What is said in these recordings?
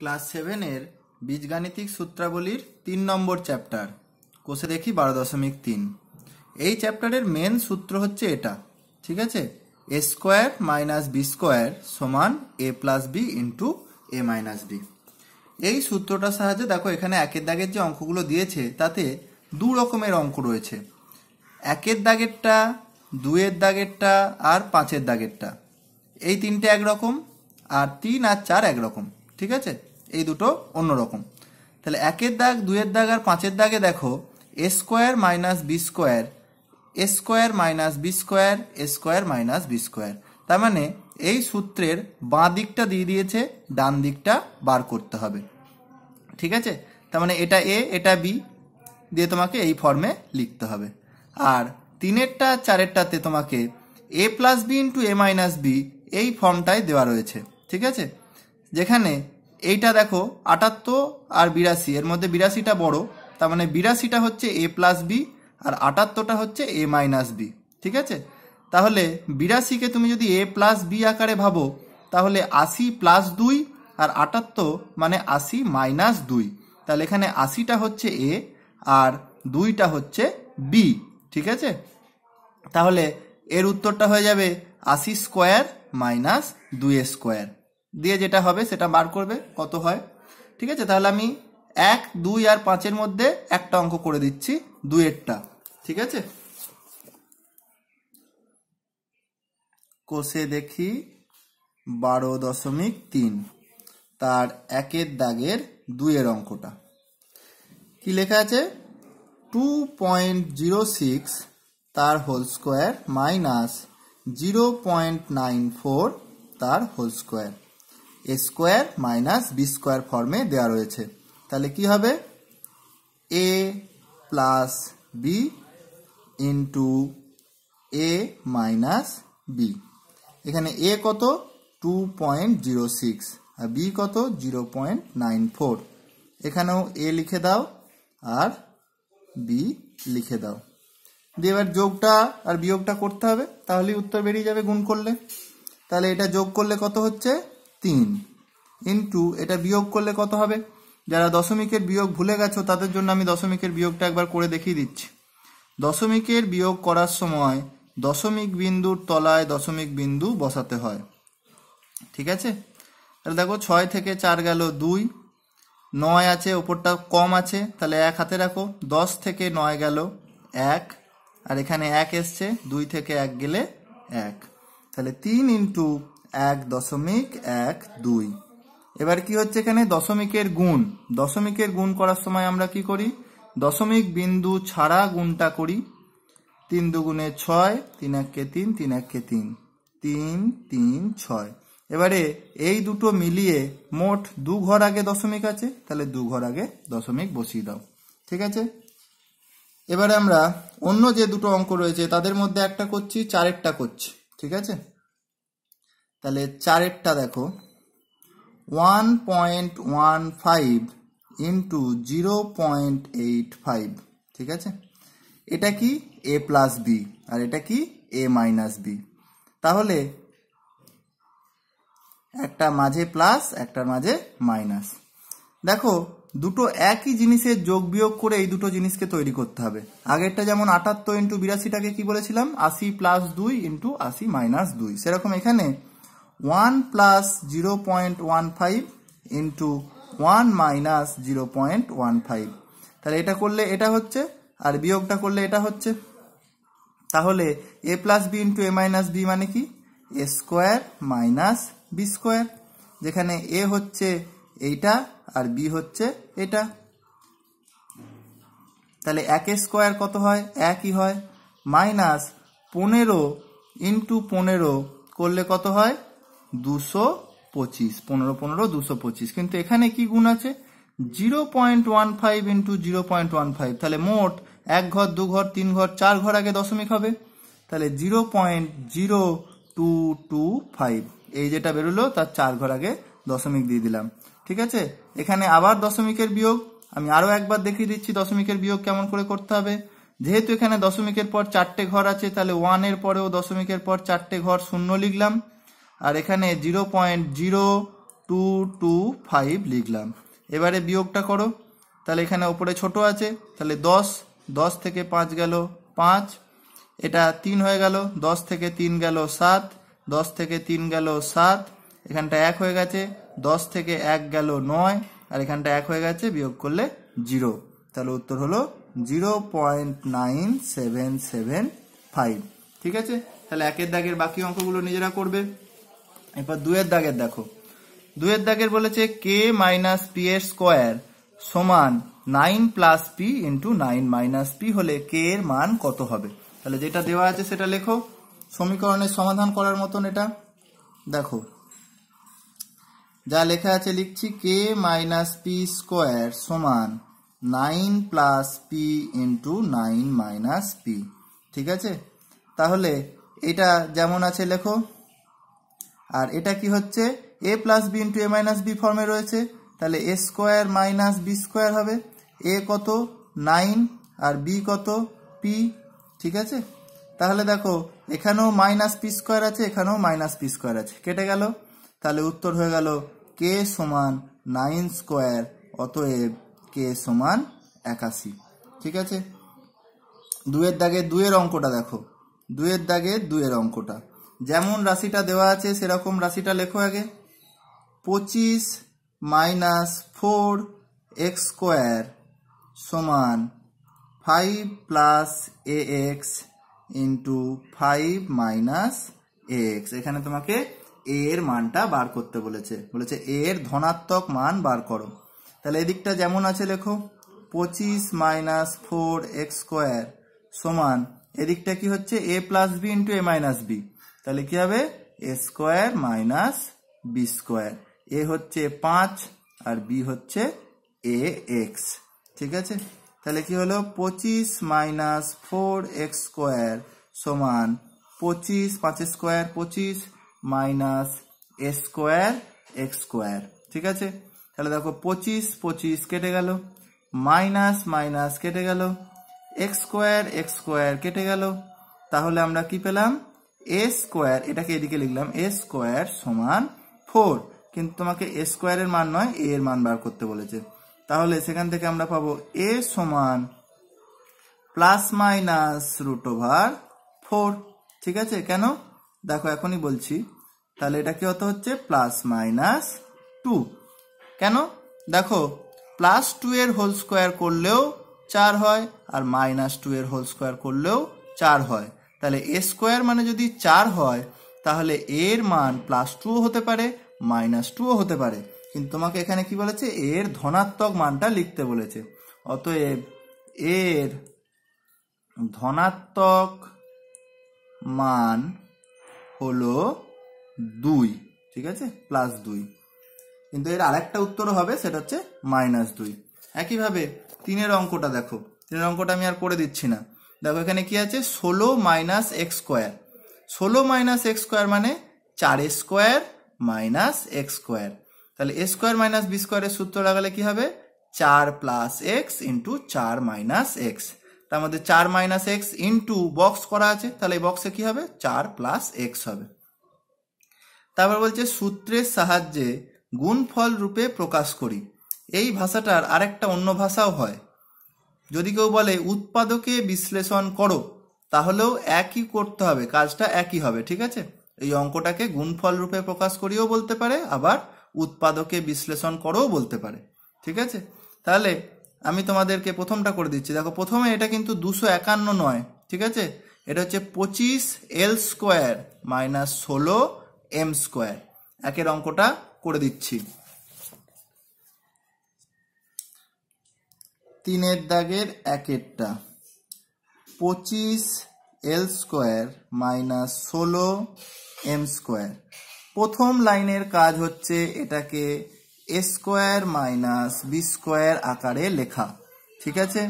class সেভেনের বীজগাণিতিক সূত্রাবলীর তিন নম্বর চ্যাপ্টার কোষে দেখি বারো দশমিক তিন এই চ্যাপ্টারের মেন সূত্র হচ্ছে এটা ঠিক আছে A square minus B square সমান A plus B into A minus B এই সূত্রটার সাহায্যে দেখো এখানে একের দাগের যে অঙ্কগুলো দিয়েছে তাতে দু রকমের অঙ্ক রয়েছে একের দাগেরটা দুয়ের দাগেরটা আর পাঁচের দাগেরটা এই তিনটে একরকম আর তিন আর চার একরকম ঠিক আছে এই দুটো অন্যরকম তাহলে একের দাগ দুয়ের দাগ আর পাঁচের দাগে দেখো A square minus B square A square minus B square A square minus B square তার মানে এই সূত্রের বাঁ দিকটা দিয়ে দিয়েছে ডান দিকটা বার করতে হবে ঠিক আছে তার মানে এটা এ এটা বি দিয়ে তোমাকে এই ফর্মে লিখতে হবে আর তিনেরটা চারেরটাতে তোমাকে A plus B into A minus B এই ফর্মটায় দেওয়া রয়েছে ঠিক আছে যেখানে এইটা দেখো আটাত্তর আর বিরাশি এর মধ্যে বিরাশিটা বড় তার মানে বিরাশিটা হচ্ছে এ প্লাস বি আর আটাত্তরটা হচ্ছে এ মাইনাস বি ঠিক আছে তাহলে বিরাশিকে তুমি যদি এ প্লাস বি আকারে ভাবো তাহলে আশি প্লাস দুই আর আটাত্তর মানে আশি মাইনাস দুই তাহলে এখানে আশিটা হচ্ছে এ আর দুইটা হচ্ছে বি ঠিক আছে তাহলে এর উত্তরটা হয়ে যাবে আশি স্কোয়ার মাইনাস দুই স্কোয়ার দিয়ে যেটা হবে সেটা বার করবে কত হয় ঠিক আছে তাহলে আমি এক দুই আর পাঁচের মধ্যে একটা অঙ্ক করে দিচ্ছি দুয়েরটা ঠিক আছে কষে দেখি বারো দশমিক তিন তার একের দাগের দুইয়ের অঙ্কটা কি লেখা আছে টু পয়েন্ট জিরো সিক্স তার whole square minus zero point nine four তার whole square A square minus B square ফর্মে দেওয়া রয়েছে তাহলে কি হবে A plus B into A minus B এখানে এ কত টু পয়েন্ট জিরো সিক্স আর বি কত জিরো পয়েন্ট নাইন ফোর এখানেও এ লিখে দাও আর বি লিখে দাও দিয়ে এবার যোগটা আর বিয়োগটা করতে হবে তাহলেই উত্তর বেরিয়ে যাবে গুণ করলে তাহলে এটা যোগ করলে কত হচ্ছে তিন ইন্টু এটা বিয়োগ করলে কত হবে যারা দশমিকের বিয়োগ ভুলে গেছো তাদের জন্য আমি দশমিকের বিয়োগটা একবার করে দেখিয়ে দিচ্ছি দশমিকের বিয়োগ করার সময় দশমিক বিন্দুর তলায় দশমিক বিন্দু বসাতে হয় ঠিক আছে তাহলে দেখো ছয় থেকে চার গেল দুই নয় আছে ওপরটা কম আছে তাহলে এক হাতে রাখো দশ থেকে নয় গেল এক আর এখানে এক এসছে দুই থেকে এক গেলে এক তাহলে তিন ইন্টু এক দশমিক এক দুই এবার কি হচ্ছে এখানে দশমিকের গুণ দশমিকের গুণ করার সময় আমরা কি করি দশমিক বিন্দু ছাড়া গুণটা করি তিন দুগুণে ছয় তিন এককে তিন তিন এককে তিন তিন তিন ছয় এবারে এই দুটো মিলিয়ে মোট দু ঘর আগে দশমিক আছে তাহলে দু ঘর আগে দশমিক বসিয়ে দাও ঠিক আছে এবারে আমরা অন্য যে দুটো অঙ্ক রয়েছে তাদের মধ্যে একটা করছি চারেরটা করছি ঠিক আছে তাহলে চারেরটা দেখো one point one five into zero point eight five ঠিক আছে এটা কি এ প্লাস বি আর এটা কি এ মাইনাস বি তাহলে একটা মাঝে প্লাস একটার মাঝে মাইনাস দেখো দুটো একই জিনিসের যোগ বিয়োগ করে এই দুটো জিনিসকে তৈরি করতে হবে আগেরটা যেমন আটাত্তর ইন্টু বিরাশিটাকে কি বলেছিলাম আশি প্লাস দুই ইন্টু আশি মাইনাস দুই সেরকম এখানে 1 plus 0.15 ইন্টু 1 মাইনাস 0.15 তাহলে এটা করলে এটা হচ্ছে আর বিয়োগটা করলে এটা হচ্ছে তাহলে A plus B into A minus B মানে কি A square minus B square যেখানে এ হচ্ছে এইটা আর বি হচ্ছে এটা তাহলে এক স্কোয়ার কত হয় একই হয় মাইনাস পনেরো ইন্টু পনেরো করলে কত হয় দুশো পঁচিশ পনেরো পনেরো দুশো পঁচিশ কিন্তু এখানে কি গুণ আছে zero point one five into zero point one five তাহলে মোট এক ঘর দু ঘর তিন ঘর চার ঘর আগে দশমিক হবে তাহলে zero point zero two two five এই যেটা বেরোলো তার চার ঘর আগে দশমিক দিয়ে দিলাম ঠিক আছে এখানে আবার দশমিকের বিয়োগ আমি আরও একবার দেখিয়ে দিচ্ছি দশমিকের বিয়োগ কেমন করে করতে হবে যেহেতু এখানে দশমিকের পর চারটে ঘর আছে তাহলে ওয়ানের পরেও দশমিকের পর চারটে ঘর শূন্য লিখলাম আর এখানে zero point zero two two five লিখলাম এবারে বিয়োগটা করো তাহলে এখানে ওপরে ছোট আছে তাহলে দশ দশ থেকে পাঁচ গেল পাঁচ এটা তিন হয়ে গেল দশ থেকে তিন গেল সাত দশ থেকে তিন গেল সাত এখানটা এক হয়ে গেছে দশ থেকে এক গেল নয় আর এখানটা এক হয়ে গেছে বিয়োগ করলে জিরো তাহলে উত্তর হলো zero point nine seven seven five ঠিক আছে তাহলে একের দাগের বাকি অঙ্কগুলো নিজেরা করবে এরপর দুয়ের দাগের দেখো দুয়ের দাগের বলেছে কে মাইনাস পি এর স্কোয়ার সমান nine plus P into nine minus P হলে কে এর মান কত হবে তাহলে যেটা দেওয়া আছে সেটা লেখো সমীকরণের সমাধান করার মতন এটা দেখো যা লেখা আছে লিখছি কে মাইনাস পি স্কোয়ার সমান nine plus P into nine minus P ঠিক আছে তাহলে এটা যেমন আছে লেখো আর এটা কি হচ্ছে A plus B into A minus B ফর্মে রয়েছে তাহলে A square minus B square হবে এ কত নাইন আর বি কত পি ঠিক আছে তাহলে দেখো এখানেও মাইনাস পি স্কোয়ার আছে এখানেও মাইনাস পি স্কোয়ার আছে কেটে গেল তাহলে উত্তর হয়ে গেল কে সমান নাইন স্কোয়ার অতএব কে সমান একাশি ঠিক আছে দুয়ের দাগে দুয়ের অঙ্কটা দেখো দুয়ের দাগে দুয়ের অঙ্কটা যেমন রাশিটা দেওয়া আছে সেরকম রাশিটা লেখো আগে পঁচিশ মাইনাস ফোর এক্স স্কোয়ার সমান five plus A X into five minus X এখানে তোমাকে এ এর মানটা বার করতে বলেছে বলেছে এ এর ধনাত্মক মান বার করো তাহলে এদিকটা যেমন আছে লেখো পঁচিশ মাইনাস ফোর এক্স স্কোয়ার সমান এদিকটা কি হচ্ছে A plus B into A minus B তাহলে কি হবে A square minus B square A হচ্ছে পাঁচ আর বি হচ্ছে এ এক্স ঠিক আছে তাহলে কি হলো পঁচিশ মাইনাস ফোর এক্স স্কোয়ার সমান পঁচিশ পাঁচ স্কোয়ার পঁচিশ minus A square X square ঠিক আছে তাহলে দেখো পঁচিশ পঁচিশ কেটে গেল মাইনাস মাইনাস কেটে গেল এক্স স্কোয়ার এক্স স্কোয়ার কেটে গেল তাহলে আমরা কি পেলাম এ স্কোয়ার এটাকে এদিকে লিখলাম এ স্কোয়ার সমান ফোর কিন্তু তোমাকে এ স্কোয়ারের মান নয় এ এর মান বার করতে বলেছে তাহলে সেখান থেকে আমরা পাবো এ সমান plus minus root over four ঠিক আছে কেন দেখো এখনই বলছি তাহলে এটা কি হতে হচ্ছে প্লাস মাইনাস টু কেন দেখো প্লাস টু এর হোল স্কোয়ার করলেও চার হয় আর মাইনাস টু এর হোল স্কোয়ার করলেও চার হয় তাহলে এ স্কোয়ার মানে যদি চার হয় তাহলে এর মান প্লাস টুও হতে পারে মাইনাস টুও হতে পারে কিন্তু তোমাকে এখানে কি বলেছে এর ধনাত্মক মানটা লিখতে বলেছে অতএব এর ধনাত্মক মান হলো দুই ঠিক আছে প্লাস দুই কিন্তু এর আরেকটা উত্তর হবে সেটা হচ্ছে মাইনাস দুই একইভাবে তিনের অঙ্কটা দেখো তিনের অঙ্কটা আমি আর করে দিচ্ছি না দেখো এখানে কি আছে ষোলো মাইনাস এক্স স্কোয়ার ষোলো মাইনাস এক্স স্কোয়ার মানে চার স্কোয়ার মাইনাস এক্স স্কোয়ার তাহলে এ স্কোয়ার মাইনাস বি স্কোয়ারের সূত্র লাগালে কি হবে চার প্লাস এক্স ইন্টু চার মাইনাস এক্স তার মধ্যে চার মাইনাস এক্স ইন্টু বক্স করা আছে তাহলে এই বক্সে কি হবে চার প্লাস এক্স হবে তারপর বলছে সূত্রের সাহায্যে গুণফল রূপে প্রকাশ করি এই ভাষাটার আরেকটা অন্য ভাষাও হয় যদি কেউ বলে উৎপাদকে বিশ্লেষণ করো তাহলেও একই করতে হবে কাজটা একই হবে ঠিক আছে এই অঙ্কটাকে গুণফল রূপে প্রকাশ করিও বলতে পারে আবার উৎপাদকে বিশ্লেষণ করোও বলতে পারে ঠিক আছে তাহলে আমি তোমাদেরকে প্রথমটা করে দিচ্ছি দেখো প্রথমে এটা কিন্তু দুশো একান্ন নয় ঠিক আছে এটা হচ্ছে পঁচিশ এল স্কোয়ার মাইনাস ষোলো এম স্কোয়ার একের অঙ্কটা করে দিচ্ছি তিনের দাগের এক একটা পঁচিশ এল স্কোয়ার মাইনাস ষোলো এম স্কোয়ার প্রথম লাইনের কাজ হচ্ছে এটাকে A square minus B square আকারে লেখা ঠিক আছে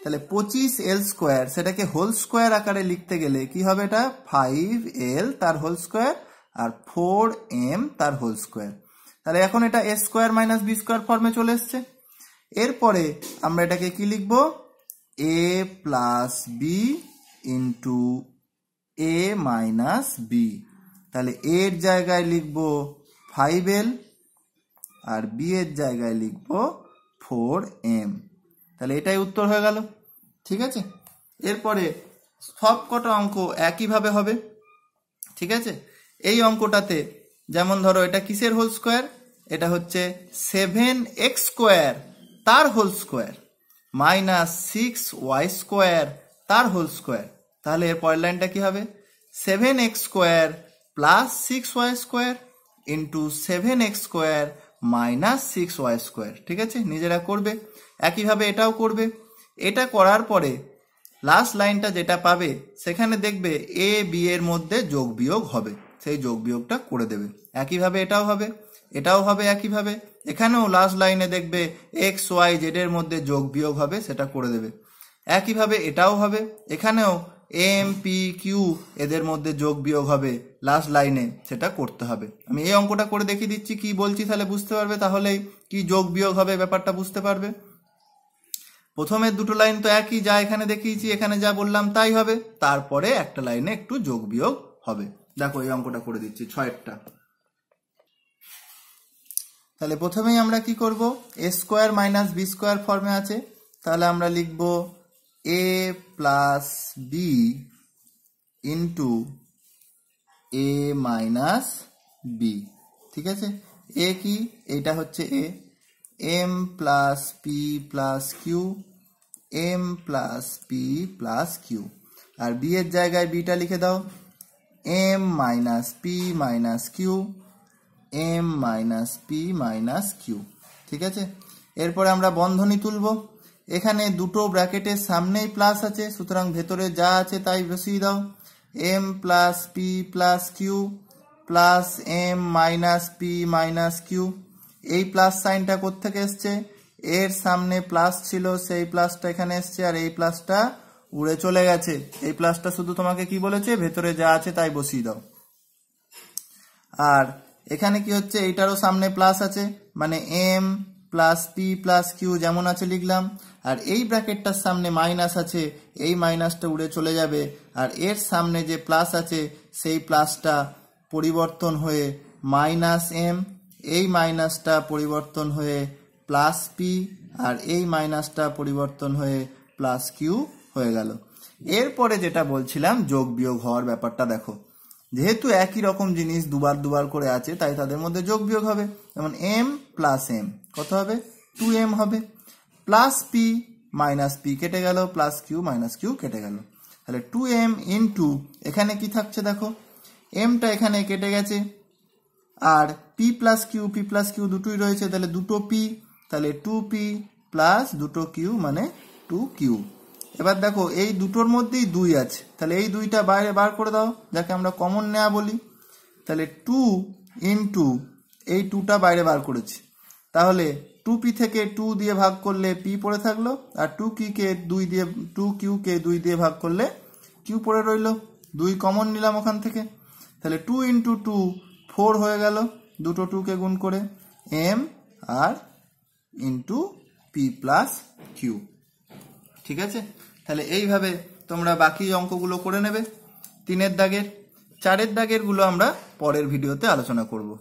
তাহলে পঁচিশ এল স্কোয়ার সেটাকে হোল স্কোয়ার আকারে লিখতে গেলে কি হবে এটা ফাইভ এল তার হোল স্কোয়ার আর ফোর এম তার হোল স্কোয়ার তাহলে এখন এটা A square minus B square ফর্মে চলে এসছে এরপরে আমরা এটাকে কি লিখব A plus B into A minus B তাহলে এর জায়গায় লিখব ফাইভ এল আর বি এর জায়গায় লিখব ফোর এম তাহলে এটাই উত্তর হয়ে গেল ঠিক আছে এরপরে সব কটা অঙ্ক একইভাবে হবে ঠিক আছে এই অঙ্কটাতে যেমন ধরো এটা কিসের হোল স্কোয়ার এটা হচ্ছে সেভেন এক্স স্কোয়ার তার whole square minus six Y square তার হোল স্কোয়ার তাহলে এর পরের লাইনটা কি হবে seven X square plus six Y square into seven X square minus six Y square ঠিক আছে নিজেরা করবে একইভাবে এটাও করবে এটা করার পরে লাস্ট লাইনটা যেটা পাবে সেখানে দেখবে এ বি এর মধ্যে যোগ বিয়োগ হবে সেই যোগ বিয়োগটা করে দেবে একইভাবে এটাও হবে এটাও হবে একইভাবে এখানেও লাস্ট লাইনে দেখবে এক্স ওয়াই জেডের মধ্যে যোগ বিয়োগ হবে সেটা করে দেবে একইভাবে এটাও হবে এখানেও এম পি কিউ এদের মধ্যে যোগ বিয়োগ হবে লাস্ট লাইনে সেটা করতে হবে আমি এই অঙ্কটা করে দেখিয়ে দিচ্ছি কি বলছি তাহলে বুঝতে পারবে তাহলেই কি যোগ বিয়োগ হবে ব্যাপারটা বুঝতে পারবে প্রথমে দুটো লাইন তো একই যা এখানে দেখিয়েছি এখানে যা বললাম তাই হবে তারপরে একটা লাইনে একটু যোগ বিয়োগ হবে দেখো এই অঙ্কটা করে দিচ্ছি ছয়টা তাহলে প্রথমেই আমরা কি করব A square minus B square ফর্মে আছে তাহলে আমরা লিখব A plus B into A minus B ঠিক আছে এ কি এটা হচ্ছে A M plus P plus Q M plus P plus Q আর বি এর জায়গায় বিটা লিখে দাও M minus P minus Q M minus P minus Q ঠিক আছে এরপরে আমরা বন্ধনী তুলব এখানে দুটো ব্র্যাকেটের সামনেই প্লাস আছে সুতরাং ভেতরে যা আছে তাই বসিয়ে দাও M plus P plus Q plus M minus P minus Q এই প্লাস সাইনটা কোথেকে এসছে এর সামনে প্লাস ছিল সেই প্লাসটা এখানে এসছে আর এই প্লাসটা উড়ে চলে গেছে এই প্লাসটা শুধু তোমাকে কি বলেছে ভেতরে যা আছে তাই বসিয়ে দাও আর এখানে কি হচ্ছে এটারও সামনে প্লাস আছে মানে M plus P plus Q যেমন আছে লিখলাম আর এই ব্র্যাকেটটার সামনে মাইনাস আছে এই মাইনাসটা উড়ে চলে যাবে আর এর সামনে যে প্লাস আছে সেই প্লাসটা পরিবর্তন হয়ে মাইনাস এম এই মাইনাসটা পরিবর্তন হয়ে প্লাস পি আর এই মাইনাসটা পরিবর্তন হয়ে প্লাস কিউ হয়ে গেল এরপরে যেটা বলছিলাম যোগ বিয়োগ হওয়ার ব্যাপারটা দেখো যেহেতু একই রকম জিনিস দুবার দুবার করে আছে তাই তাদের মধ্যে যোগ বিয়োগ হবে যেমন এম প্লাস এম কত হবে টু এম হবে প্লাস পি মাইনাস পি কেটে গেল প্লাস কিউ মাইনাস কিউ কেটে গেল তাহলে টু এম ইন টু এখানে কি থাকছে দেখো এমটা এখানে কেটে গেছে আর P plus Q P plus Q দুটোই রয়েছে তাহলে দুটো পি তাহলে টু পি প্লাস দুটো কিউ মানে টু কিউ এবার দেখো এই দুটোর মধ্যেই দুই আছে তাহলে এই দুইটা বাইরে বার করে দাও যাকে আমরা কমন নেয়া বলি তাহলে টু ইন্টু এই টুটা বাইরে বার করেছি তাহলে টু পি থেকে টু দিয়ে ভাগ করলে পি পড়ে থাকলো আর টু কিকে দুই দিয়ে টু কিউকে দুই দিয়ে ভাগ করলে কিউ পড়ে রইল দুই কমন নিলাম ওখান থেকে তাহলে টু ইন্টু টু ফোর হয়ে গেল দুটো টুকে গুণ করে এম আর ইন্টু পি প্লাস কিউ ঠিক আছে তাহলে এইভাবে তোমরা বাকি অঙ্কগুলো করে নেবে তিনের দাগের চারের দাগেরগুলো আমরা পরের ভিডিওতে আলোচনা করবো